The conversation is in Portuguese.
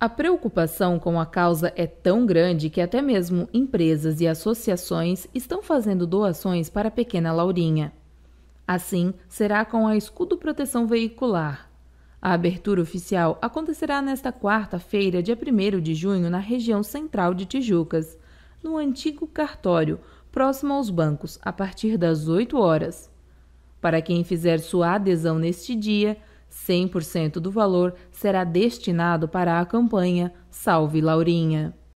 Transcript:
A preocupação com a causa é tão grande que até mesmo empresas e associações estão fazendo doações para a pequena Laurinha. Assim, será com a Escudo Proteção Veicular. A abertura oficial acontecerá nesta quarta-feira, dia 1 de junho, na região central de Tijucas, no antigo cartório, próximo aos bancos, a partir das 8 horas. Para quem fizer sua adesão neste dia, 100% do valor será destinado para a campanha Salve Laurinha.